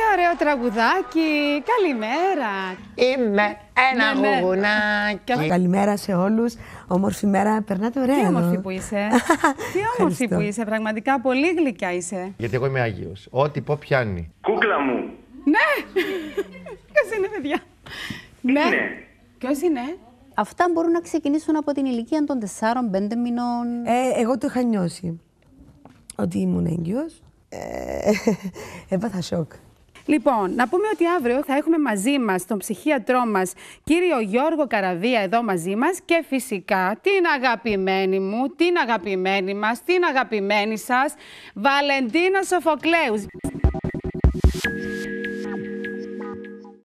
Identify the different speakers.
Speaker 1: Τι ωραίο τραγουδάκι. Καλημέρα.
Speaker 2: Είμαι ένα ναι, γουγουνάκι. Ναι. Καλημέρα σε όλους.
Speaker 3: Όμορφη μέρα. Περνάτε ωραία. Τι όμορφη που
Speaker 1: είσαι.
Speaker 2: Τι όμορφη
Speaker 3: που είσαι.
Speaker 1: Πραγματικά πολύ γλυκιά είσαι.
Speaker 3: Γιατί εγώ είμαι Άγιος. Ό,τι πω πιάνει. Κούκλα μου.
Speaker 1: Ναι. Ποιος είναι παιδιά. Ναι. Ποιος είναι.
Speaker 4: Αυτά μπορούν να ξεκινήσουν από την ηλικία των 4-5 μηνών.
Speaker 2: Ε, εγώ το είχα νιώσει ότι ήμουν έγκυος. Ε, σοκ. Λοιπόν, να πούμε ότι αύριο θα έχουμε
Speaker 1: μαζί μας τον ψυχίατρό μας, κύριο Γιώργο Καραβία, εδώ μαζί μας και φυσικά την αγαπημένη μου, την αγαπημένη μας, την αγαπημένη σας, Βαλεντίνα Σοφοκλέους.